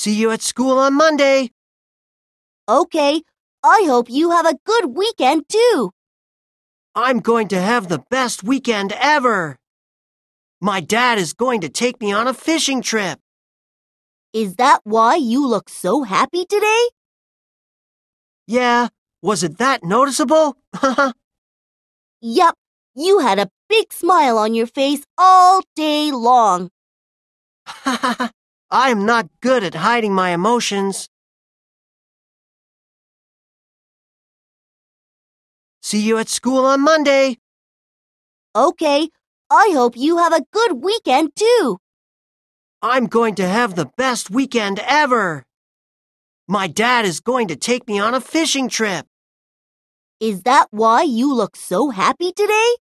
See you at school on Monday. Okay, I hope you have a good weekend too. I'm going to have the best weekend ever. My dad is going to take me on a fishing trip. Is that why you look so happy today? Yeah, was it that noticeable? yep, you had a big smile on your face all day long. I am not good at hiding my emotions. See you at school on Monday. Okay, I hope you have a good weekend too. I'm going to have the best weekend ever. My dad is going to take me on a fishing trip. Is that why you look so happy today?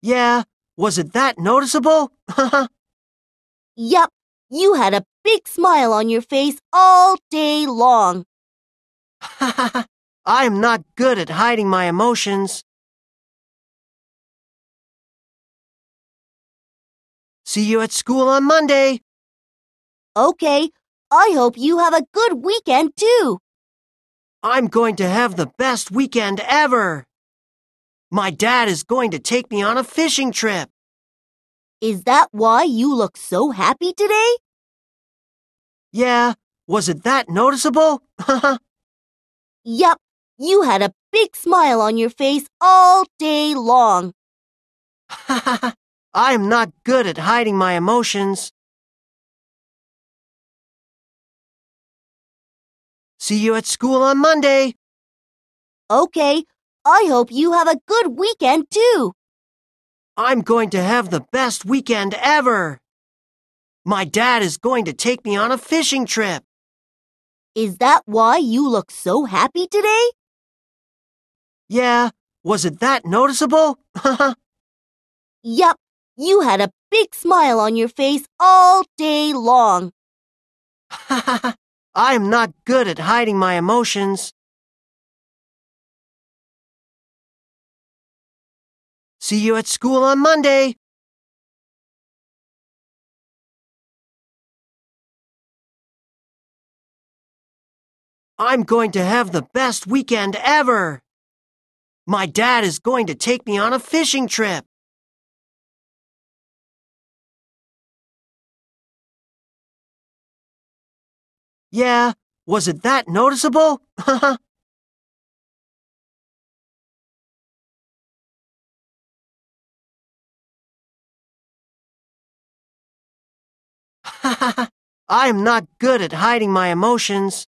Yeah, was it that noticeable? yep, you had a big smile on your face all day long. Ha ha ha! I'm not good at hiding my emotions. See you at school on Monday. Okay, I hope you have a good weekend too. I'm going to have the best weekend ever. My dad is going to take me on a fishing trip. Is that why you look so happy today? Yeah, was it that noticeable? yep, you had a big smile on your face all day long. I'm not good at hiding my emotions. See you at school on Monday. Okay, I hope you have a good weekend too. I'm going to have the best weekend ever. My dad is going to take me on a fishing trip. Is that why you look so happy today? Yeah, was it that noticeable? yep, you had a big smile on your face all day long. I'm not good at hiding my emotions. See you at school on Monday. I'm going to have the best weekend ever. My dad is going to take me on a fishing trip. Yeah, was it that noticeable? I'm not good at hiding my emotions.